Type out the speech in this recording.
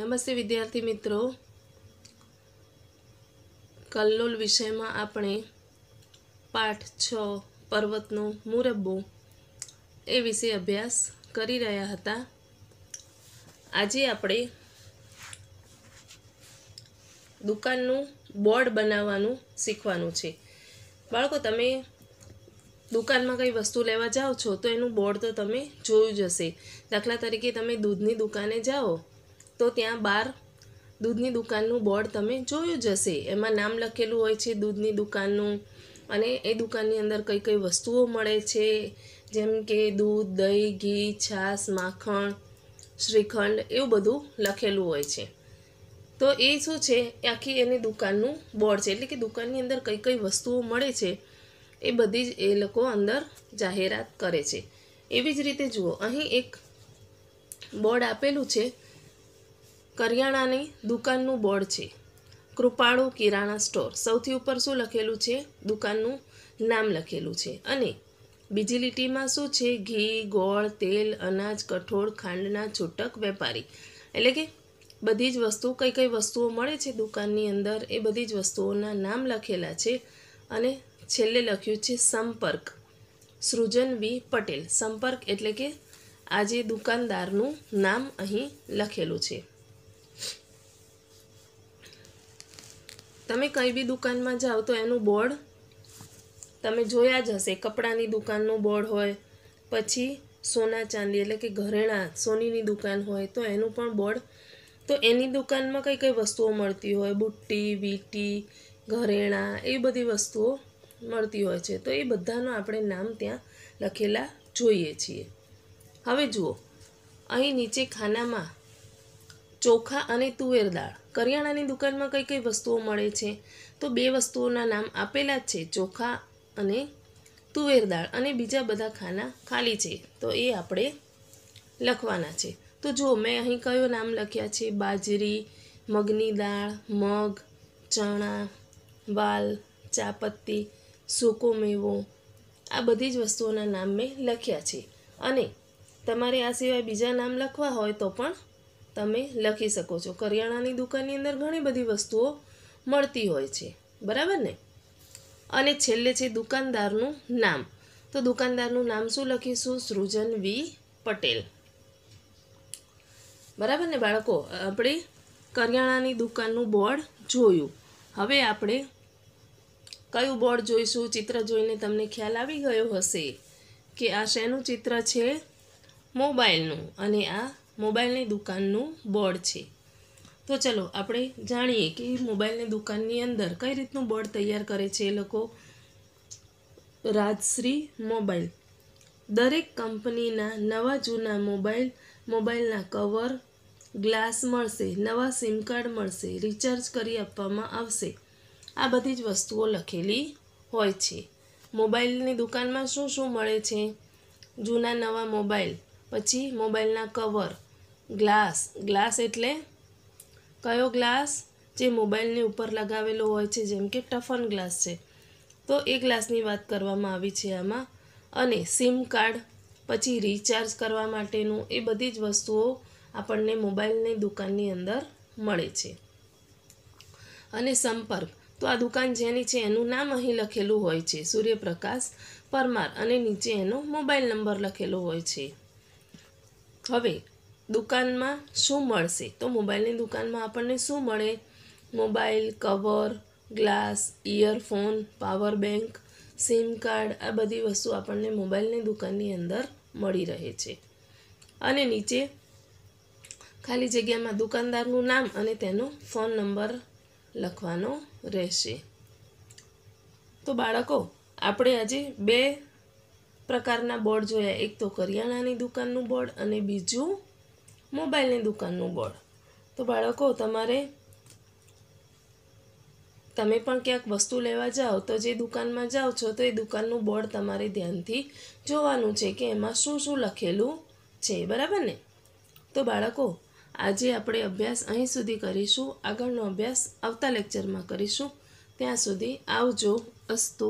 નમસ્તે વિદ્યાર્થી મિત્રો કલ્લોલ વિષયમાં આપણે પાઠ છ પર્વતનો મુરબ્બો એ વિશે અભ્યાસ કરી રહ્યા હતા આજે આપણે દુકાનનું બોર્ડ બનાવવાનું શીખવાનું છે બાળકો તમે દુકાનમાં કંઈ વસ્તુ લેવા જાઓ છો તો એનું બોર્ડ તો તમે જોયું જ હશે દાખલા તરીકે તમે દૂધની દુકાને જાઓ તો ત્યાં બહાર દૂધની દુકાનનું બોર્ડ તમે જોયું જ હશે એમાં નામ લખેલું હોય છે દૂધની દુકાનનું અને એ દુકાનની અંદર કઈ કઈ વસ્તુઓ મળે છે જેમ કે દૂધ દહીં ઘી છાસ માખણ શ્રીખંડ એવું બધું લખેલું હોય છે તો એ શું છે આખી એની દુકાનનું બોર્ડ છે એટલે કે દુકાનની અંદર કઈ કઈ વસ્તુઓ મળે છે એ બધી જ એ લોકો અંદર જાહેરાત કરે છે એવી જ રીતે જુઓ અહીં એક બોર્ડ આપેલું છે કરિયાણાની દુકાનનું બોર્ડ છે કૃપાળુ કિરાણા સ્ટોર સૌથી ઉપર શું લખેલું છે દુકાનનું નામ લખેલું છે અને બીજી લીટીમાં શું છે ઘી ગોળ તેલ અનાજ કઠોળ ખાંડના છૂટક વેપારી એટલે કે બધી જ વસ્તુ કઈ કઈ વસ્તુઓ મળે છે દુકાનની અંદર એ બધી જ વસ્તુઓના નામ લખેલા છે અને છેલ્લે લખ્યું છે સંપર્ક સૃજન વી પટેલ સંપર્ક એટલે કે આજે દુકાનદારનું નામ અહીં લખેલું છે તમે કંઈ બી દુકાનમાં જાઓ તો એનું બોર્ડ તમે જોયા જ હશે કપડાની દુકાનનું બોર્ડ હોય પછી સોના ચાંદી એટલે કે ઘરેણાં સોનીની દુકાન હોય તો એનું પણ બોર્ડ તો એની દુકાનમાં કઈ કઈ વસ્તુઓ મળતી હોય બુટ્ટી વીટી ઘરેણાં એ બધી વસ્તુઓ મળતી હોય છે તો એ બધાનું આપણે નામ ત્યાં લખેલા જોઈએ છીએ હવે જુઓ અહીં નીચે ખાનામાં ચોખા અને તુવેર દાળ કરિયાણાની દુકાનમાં કઈ કઈ વસ્તુઓ મળે છે તો બે વસ્તુઓના નામ આપેલા જ છે ચોખા અને તુવેર દાળ અને બીજા બધા ખાના ખાલી છે તો એ આપણે લખવાના છે તો જુઓ મેં અહીં કયો નામ લખ્યા છે બાજરી મગની દાળ મગ ચણા વાલ ચાપત્તી સૂકો મેવો આ બધી જ વસ્તુઓના નામ મેં લખ્યા છે અને તમારે આ સિવાય બીજા નામ લખવા હોય તો પણ તમે લખી શકો છો કરિયાણાની દુકાનની અંદર ઘણી બધી વસ્તુઓ મળતી હોય છે બરાબર ને અને છેલ્લે છે દુકાનદારનું નામ તો દુકાનદારનું નામ શું લખીશું સૃજન વી પટેલ બરાબર ને બાળકો આપણે કરિયાણાની દુકાનનું બોર્ડ જોયું હવે આપણે કયું બોર્ડ જોઈશું ચિત્ર જોઈને તમને ખ્યાલ આવી ગયો હશે કે આ શેનું ચિત્ર છે મોબાઈલનું અને આ મોબાઈલની દુકાનનું બોર્ડ છે તો ચલો આપણે જાણીએ કે મોબાઈલની દુકાનની અંદર કઈ રીતનું બોર્ડ તૈયાર કરે છે એ લોકો રાજશ્રી મોબાઈલ દરેક કંપનીના નવા જૂના મોબાઈલ મોબાઈલના કવર ગ્લાસ મળશે નવા સિમ કાર્ડ મળશે રિચાર્જ કરી આપવામાં આવશે આ બધી જ વસ્તુઓ લખેલી હોય છે મોબાઈલની દુકાનમાં શું શું મળે છે જૂના નવા મોબાઈલ પછી મોબાઈલના કવર ગ્લાસ ગ્લાસ એટલે કયો ગ્લાસ જે મોબાઈલની ઉપર લગાવેલો હોય છે જેમ કે ટફન ગ્લાસ છે તો એ ગ્લાસની વાત કરવામાં આવી છે આમાં અને સિમ કાર્ડ પછી રિચાર્જ કરવા માટેનું એ બધી જ વસ્તુઓ આપણને મોબાઈલની દુકાનની અંદર મળે છે અને સંપર્ક તો આ દુકાન જેની છે એનું નામ અહીં લખેલું હોય છે સૂર્યપ્રકાશ પરમાર અને નીચે એનો મોબાઈલ નંબર લખેલો હોય છે હવે દુકાનમાં શું મળશે તો મોબાઈલની દુકાનમાં આપણને શું મળે mobile cover glass earphone power bank sim card આ બધી વસ્તુ આપણને મોબાઈલની દુકાનની અંદર મળી રહે છે અને નીચે ખાલી જગ્યામાં દુકાનદારનું નામ અને તેનો ફોન નંબર લખવાનો રહેશે તો બાળકો આપણે આજે બે પ્રકારના બોર્ડ જોયા એક તો કરિયાણાની દુકાનનું બોર્ડ અને બીજું મોબાઈલની દુકાનનું બોર્ડ તો બાળકો તમારે તમે પણ ક્યાંક વસ્તુ લેવા જાઓ તો જે દુકાનમાં જાઓ છો તો એ દુકાનનું બોર્ડ તમારે ધ્યાનથી જોવાનું છે કે એમાં શું શું લખેલું છે બરાબર ને તો બાળકો આજે આપણે અભ્યાસ અહીં સુધી કરીશું આગળનો અભ્યાસ આવતા લેક્ચરમાં કરીશું ત્યાં સુધી આવજો અસ્તુ